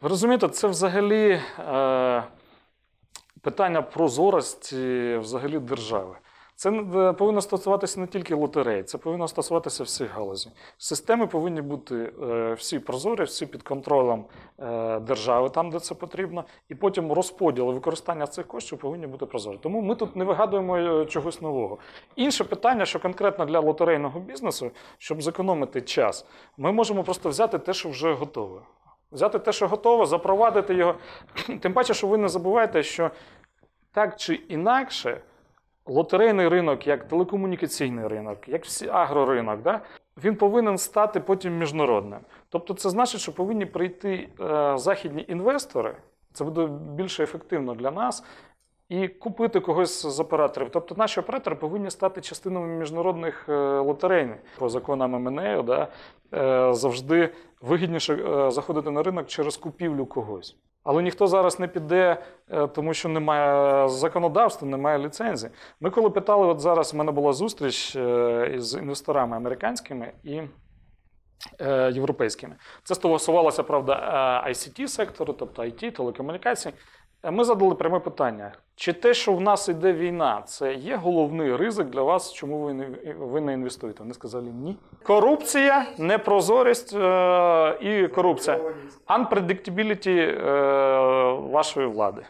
Ви Розумієте, це взагалі е, питання прозорості взагалі держави. Це е, повинно стосуватися не тільки лотереї, це повинно стосуватися всіх галузей. Системи повинні бути е, всі прозорі, всі під контролем е, держави, там, де це потрібно, і потім розподіл використання цих коштів повинні бути прозорі. Тому ми тут не вигадуємо е, чогось нового. Інше питання, що конкретно для лотерейного бізнесу, щоб зекономити час, ми можемо просто взяти те, що вже готове взяти те, що готово, запровадити його. Тим паче, що ви не забувайте, що так чи інакше, лотерейний ринок, як телекомунікаційний ринок, як всі агроринок, да, він повинен стати потім міжнародним. Тобто, це значить, що повинні прийти е, західні інвестори. Це буде більш ефективно для нас, і купити когось з операторів. Тобто наші оператори повинні стати частинами міжнародних е, лотерей по законам МНЕ, ем да, е, завжди вигідніше е, заходити на ринок через купівлю когось. Але ніхто зараз не піде, тому що немає законодавства, немає ліцензії. Ми коли питали, от зараз в мене була зустріч із інвесторами американськими і. Е, європейськими. Це стосувалося, правда, е, ict сектору, тобто IT, телекомунікації. Е, ми задали пряме питання: чи те, що в нас йде війна, це є головний ризик для вас, чому ви не ви не інвестуєте? Вони сказали ні. Корупція, непрозорість е, і корупція, Unpredictability е, вашої влади.